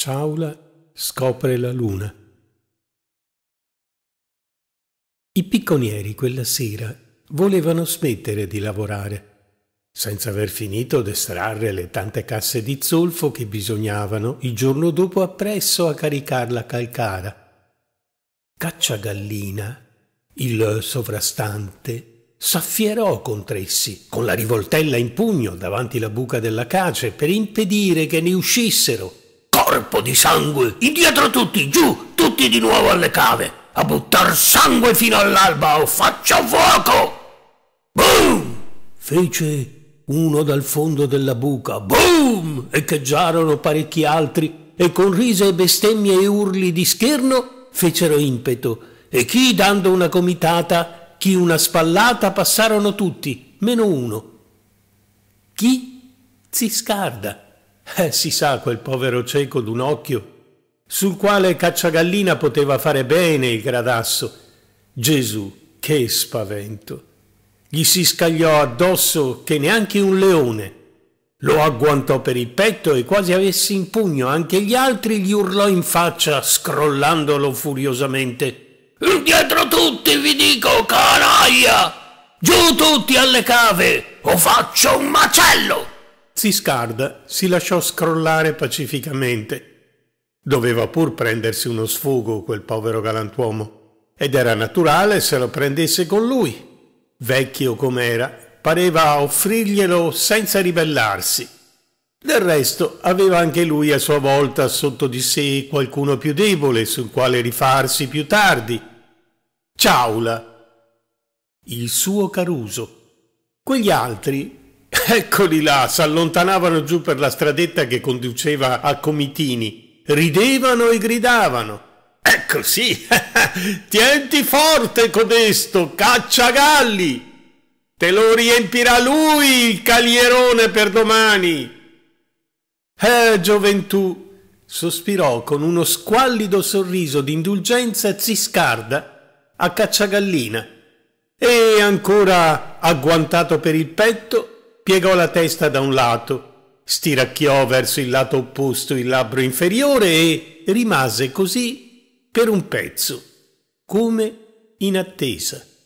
Ciaula scopre la luna. I picconieri quella sera volevano smettere di lavorare, senza aver finito d'estrarre le tante casse di zolfo che bisognavano il giorno dopo appresso a caricarla a calcara. Cacciagallina, il sovrastante, s'affierò contro essi, con la rivoltella in pugno davanti la buca della cace, per impedire che ne uscissero corpo di sangue, indietro tutti, giù, tutti di nuovo alle cave, a buttar sangue fino all'alba o oh, faccio fuoco! Boom! Fece uno dal fondo della buca, boom! Echeggiarono parecchi altri e con risa e bestemmie e urli di scherno fecero impeto e chi dando una comitata, chi una spallata passarono tutti, meno uno. Chi? Ziscarda. Eh, si sa quel povero cieco d'un occhio, sul quale Cacciagallina poteva fare bene il gradasso. Gesù, che spavento! Gli si scagliò addosso che neanche un leone. Lo agguantò per il petto e quasi avesse in pugno anche gli altri, gli urlò in faccia, scrollandolo furiosamente. Indietro tutti vi dico, canaglia! Giù tutti alle cave o faccio un macello! Ziscard si lasciò scrollare pacificamente. Doveva pur prendersi uno sfogo quel povero galantuomo, ed era naturale se lo prendesse con lui. Vecchio com'era, pareva offrirglielo senza ribellarsi. Del resto aveva anche lui a sua volta sotto di sé qualcuno più debole sul quale rifarsi più tardi. Ciaula, il suo Caruso. Quegli altri Eccoli là, s'allontanavano giù per la stradetta che conduceva a Comitini. Ridevano e gridavano. Ecco sì, tienti forte codesto, cacciagalli! Te lo riempirà lui il calierone per domani! Eh, gioventù! sospirò con uno squallido sorriso d'indulgenza Ziscarda a Cacciagallina e ancora agguantato per il petto Piegò la testa da un lato, stiracchiò verso il lato opposto il labbro inferiore e rimase così per un pezzo, come in attesa.